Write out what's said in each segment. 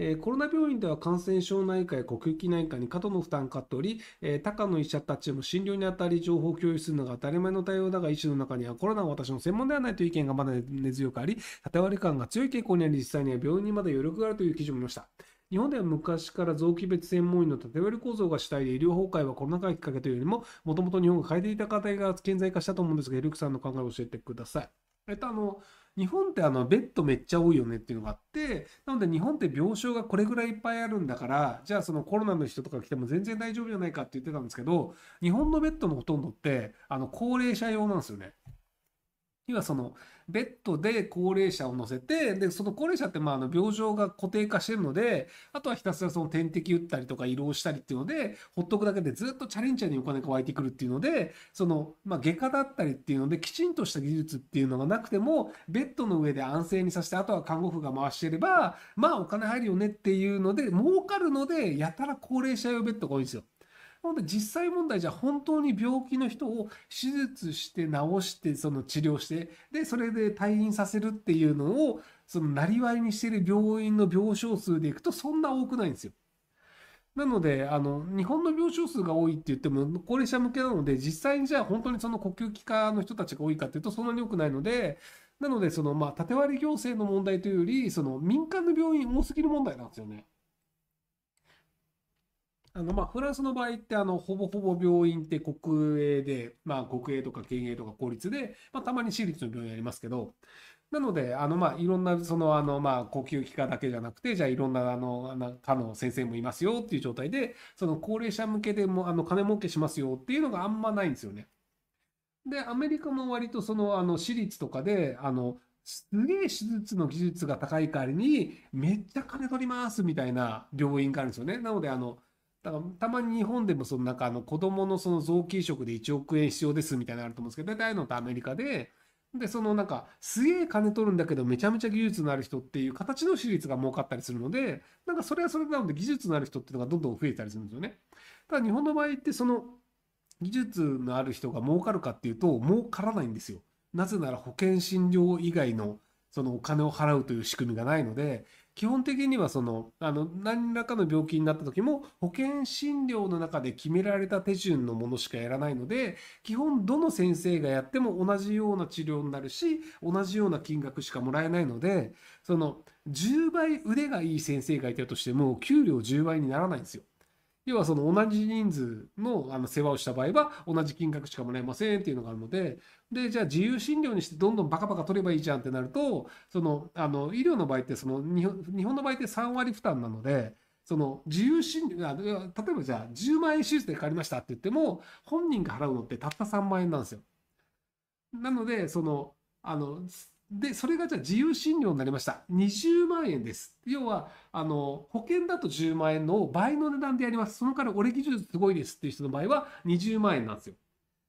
えコロナ病院では感染症内科や呼吸器内科に過度の負担をかっており、え他の医者たちも診療にあたり情報を共有するのが当たり前の対応だが、医師の中にはコロナは私の専門ではないという意見がまだ根強くあり、縦割り感が強い傾向にあり、実際には病院にまだ余力があるという記事も見ました。日本では昔から臓器別専門医の縦割り構造が主体で医療崩壊はコロナ禍きっかけというよりも、もともと日本が変えていた課題が顕在化したと思うんですが、ヘルクさんの考えを教えてください。えっと、あの、日本ってあの、ベッドめっちゃ多いよねっていうのがあって、なので日本って病床がこれぐらいいっぱいあるんだから、じゃあそのコロナの人とか来ても全然大丈夫じゃないかって言ってたんですけど、日本のベッドのほとんどって、あの、高齢者用なんですよね。要はそのベッドで高齢者を乗せてでその高齢者ってまああの病状が固定化してるのであとはひたすらその点滴打ったりとか移動したりっていうのでほっとくだけでずっとチャレンジャーにお金が湧いてくるっていうのでその、まあ、外科だったりっていうのできちんとした技術っていうのがなくてもベッドの上で安静にさせてあとは看護婦が回してればまあお金入るよねっていうので儲かるのでやたら高齢者用ベッドが多いんですよ。なので実際問題じゃ本当に病気の人を手術して治してその治療してでそれで退院させるっていうのをそのなりわいにしてる病院の病床数でいくとそんな多くないんですよ。なので、あの、日本の病床数が多いって言っても、高齢者向けなので、実際にじゃあ本当にその呼吸器科の人たちが多いかっていうと、そんなに多くないので、なので、その、まあ、縦割り行政の問題というより、その、民間の病院多すぎる問題なんですよね。あのまあ、フランスの場合ってあのほぼほぼ病院って国営で、まあ、国営とか県営とか公立で、まあ、たまに私立の病院ありますけどなのであのまあいろんなそのあのまあ呼吸器科だけじゃなくてじゃあいろんなあの科の先生もいますよっていう状態でその高齢者向けでもあの金儲けしますよっていうのがあんまないんですよね。でアメリカも割とそのあの私立とかであのすげえ手術の技術が高い代わりにめっちゃ金取りますみたいな病院があるんですよね。なのであのだからたまに日本でもそのなんかあの子供のの臓器移植で1億円必要ですみたいなのあると思うんですけど、大体のとアメリカで、で、そのなんか、すげえ金取るんだけど、めちゃめちゃ技術のある人っていう形の私立が儲かったりするので、なんかそれはそれなので技術のある人っていうのがどんどん増えたりするんですよね。ただ日本の場合ってその技術のある人が儲かるかっていうと、儲からないんですよ。なぜなら保険診療以外のそのお金を払うという仕組みがないので、基本的にはそのあの何らかの病気になった時も保険診療の中で決められた手順のものしかやらないので基本どの先生がやっても同じような治療になるし同じような金額しかもらえないのでその10倍腕がいい先生がいたとしても給料10倍にならないんですよ。要はその同じ人数のあの世話をした場合は同じ金額しかもらえませんっていうのがあるので、で、じゃあ自由診療にしてどんどんバカバカ取ればいいじゃんってなると、その、あの、医療の場合って、その日本、の場合って3割負担なので、その自由診療、例えばじゃあ10万円手術で借りましたって言っても、本人が払うのってたった3万円なんですよ。なので、その、あの、で、それがじゃあ自由診療になりました。20万円です。要は、あの、保険だと10万円の倍の値段でやります。そのから俺技術すごいですっていう人の場合は20万円なんですよ。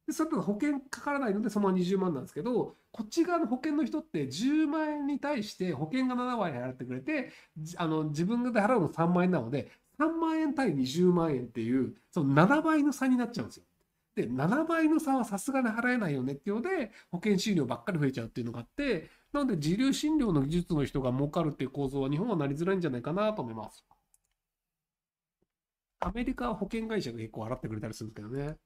で、それと保険かからないのでそのまま20万なんですけど、こっち側の保険の人って10万円に対して保険が7割払ってくれて、あの、自分で払うの3万円なので、3万円対20万円っていう、その7倍の差になっちゃうんですよ。で、7倍の差はさすがに払えないよねっていうので、保険診療ばっかり増えちゃうっていうのがあって、なので自流診療の技術の人が儲かるっていう構造は日本はなりづらいんじゃないかなと思います。アメリカは保険会社が結構払ってくれたりするんですけどね。